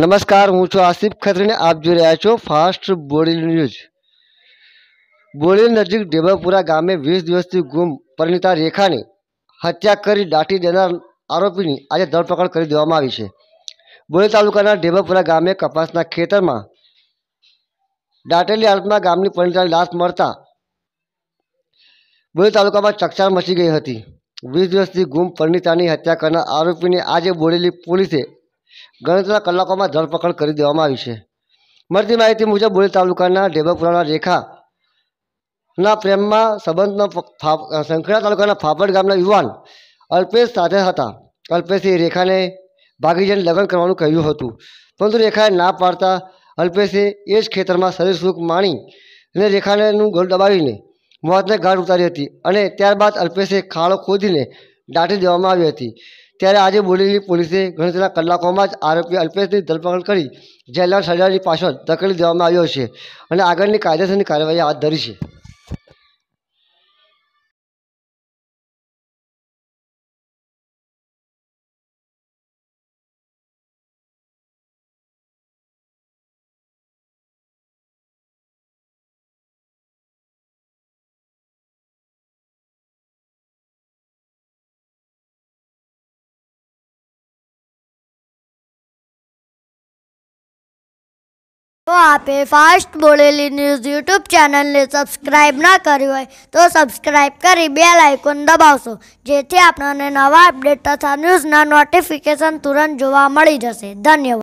નમસ્કાર હું છું આસિફ ખત્રીને આપ જોઈ રહ્યા છો ફાસ્ટ બોડેલી ન્યૂઝ બોડેલી નજીક ડેબરપુરા ગામે વીસ દિવસથી ગુમ પરિણીતા રેખાની હત્યા કરી દાટી દેનાર આરોપીની આજે ધરપકડ કરી દેવામાં આવી છે બોડેલી તાલુકાના ડેબરપુરા ગામે કપાસના ખેતરમાં દાટેલી હાલતમાં ગામની પરિણીતાની લાશ મળતા બોડેલી તાલુકામાં ચકચાર મચી ગઈ હતી વીસ દિવસથી ગુમ પરિણીતાની હત્યા કરનાર આરોપીને આજે બોડેલી પોલીસે ગણતરીના કલાકોમાં ધરપકડ કરી દેવામાં આવી છે મળતી માહિતી મુજબ બોરી તાલુકાના ઢેબકપુરાના રેખાના પ્રેમમાં સંબંધનો સંખેડા તાલુકાના ફાફડ ગામના યુવાન અલ્પેશ સાથે હતા અલ્પેશે રેખાને ભાગી જઈને લગ્ન કરવાનું કહ્યું હતું પરંતુ રેખાએ ના પાડતા અલ્પેશે એ જ ખેતરમાં શરીર સુખ માણી અને રેખાનેનું ગળ દબાવીને મોતને ગાઢ ઉતારી હતી અને ત્યારબાદ અલ્પેશે ખાડો ખોદીને દાટી દેવામાં આવી હતી ત્યારે આજે બોડેલી પોલીસે ગણતરીના કલાકોમાં જ આરોપી અલ્પેશની ધરપકડ કરી જેલના સજાની પાછળ ધકેલી દેવામાં આવ્યો છે અને આગળની કાયદેસરની કાર્યવાહી હાથ ધરી છે જો આપે ફાસ્ટ બોલેલી ન્યૂઝ યુટ્યુબ ચેનલને સબસ્ક્રાઇબ ના કરી હોય તો સબસ્ક્રાઇબ કરી બે લાઇકોન દબાવશો જેથી આપણને નવા અપડેટ તથા ન્યૂઝના નોટિફિકેશન તુરંત જોવા મળી જશે ધન્યવાદ